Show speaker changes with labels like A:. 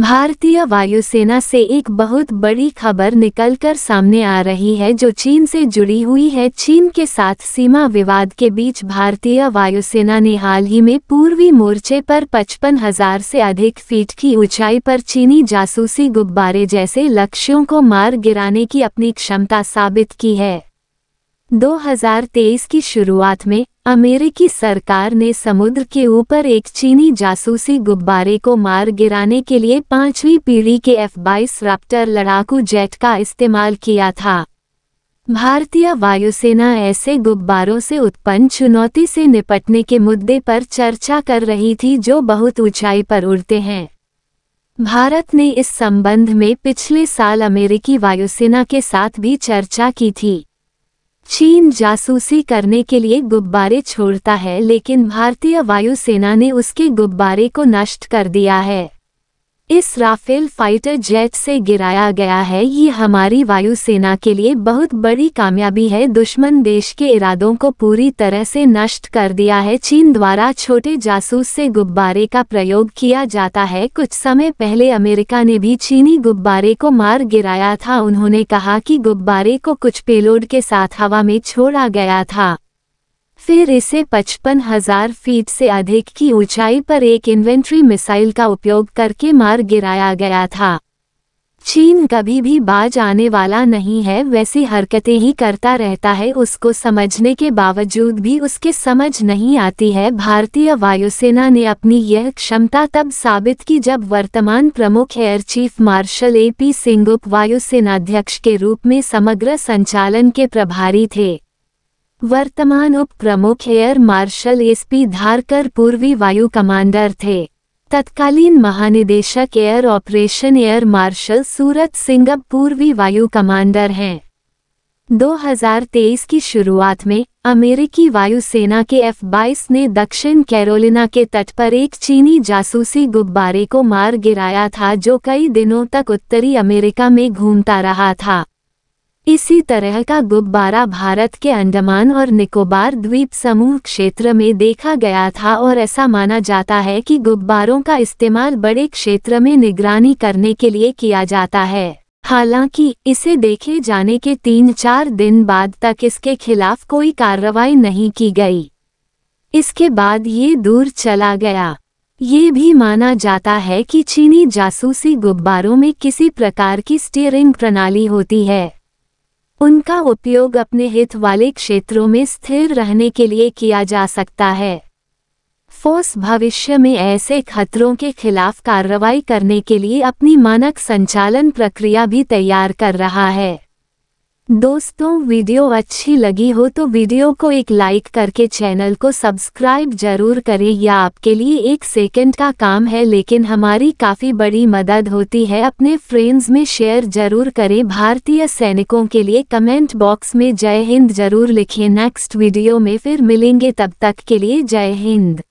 A: भारतीय वायुसेना से एक बहुत बड़ी खबर निकलकर सामने आ रही है जो चीन से जुड़ी हुई है चीन के साथ सीमा विवाद के बीच भारतीय वायुसेना ने हाल ही में पूर्वी मोर्चे पर पचपन हजार से अधिक फीट की ऊंचाई पर चीनी जासूसी गुब्बारे जैसे लक्ष्यों को मार गिराने की अपनी क्षमता साबित की है 2023 की शुरुआत में अमेरिकी सरकार ने समुद्र के ऊपर एक चीनी जासूसी गुब्बारे को मार गिराने के लिए पांचवी पीढ़ी के एफ बाईस राप्टर लड़ाकू जेट का इस्तेमाल किया था भारतीय वायुसेना ऐसे गुब्बारों से उत्पन्न चुनौती से निपटने के मुद्दे पर चर्चा कर रही थी जो बहुत ऊंचाई पर उड़ते हैं भारत ने इस संबंध में पिछले साल अमेरिकी वायुसेना के साथ भी चर्चा की थी चीन जासूसी करने के लिए गुब्बारे छोड़ता है लेकिन भारतीय वायुसेना ने उसके गुब्बारे को नष्ट कर दिया है इस राफेल फाइटर जेट से गिराया गया है ये हमारी वायुसेना के लिए बहुत बड़ी कामयाबी है दुश्मन देश के इरादों को पूरी तरह से नष्ट कर दिया है चीन द्वारा छोटे जासूस से गुब्बारे का प्रयोग किया जाता है कुछ समय पहले अमेरिका ने भी चीनी गुब्बारे को मार गिराया था उन्होंने कहा कि गुब्बारे को कुछ पेलोड के साथ हवा में छोड़ा गया था फिर इसे पचपन हजार फीट से अधिक की ऊंचाई पर एक इन्वेंट्री मिसाइल का उपयोग करके मार गिराया गया था चीन कभी भी बाज आने वाला नहीं है वैसी हरकतें ही करता रहता है उसको समझने के बावजूद भी उसके समझ नहीं आती है भारतीय वायुसेना ने अपनी यह क्षमता तब साबित की जब वर्तमान प्रमुख air chief marshal AP P Singh उप वायुसेनाध्यक्ष के रूप में समग्र संचालन के प्रभारी थे वर्तमान उप प्रमुख एयर मार्शल एसपी धारकर पूर्वी वायु कमांडर थे तत्कालीन महानिदेशक air operation air marshal Surat Singh अब पूर्वी वायु कमांडर हैं 2023 की शुरुआत में अमेरिकी वायुसेना के एफ बाईस ने दक्षिण कैरोलिना के तट पर एक चीनी जासूसी गुब्बारे को मार गिराया था जो कई दिनों तक उत्तरी अमेरिका में घूमता रहा था इसी तरह का गुब्बारा भारत के अंडमान और निकोबार द्वीप समूह क्षेत्र में देखा गया था और ऐसा माना जाता है कि गुब्बारों का इस्तेमाल बड़े क्षेत्र में निगरानी करने के लिए किया जाता है हालांकि इसे देखे जाने के तीन चार दिन बाद तक इसके खिलाफ कोई कार्रवाई नहीं की गई इसके बाद ये दूर चला गया ये भी माना जाता है कि चीनी जासूसी गुब्बारों में किसी प्रकार की स्टीयरिंग प्रणाली होती है उनका उपयोग अपने हित वाले क्षेत्रों में स्थिर रहने के लिए किया जा सकता है फोर्स भविष्य में ऐसे खतरों के खिलाफ कार्रवाई करने के लिए अपनी मानक संचालन प्रक्रिया भी तैयार कर रहा है दोस्तों वीडियो अच्छी लगी हो तो वीडियो को एक लाइक करके चैनल को सब्सक्राइब जरूर करें यह आपके लिए एक सेकंड का काम है लेकिन हमारी काफ़ी बड़ी मदद होती है अपने फ्रेंड्स में शेयर जरूर करें भारतीय सैनिकों के लिए कमेंट बॉक्स में जय हिंद जरूर लिखें नेक्स्ट वीडियो में फिर मिलेंगे तब तक के लिए जय हिंद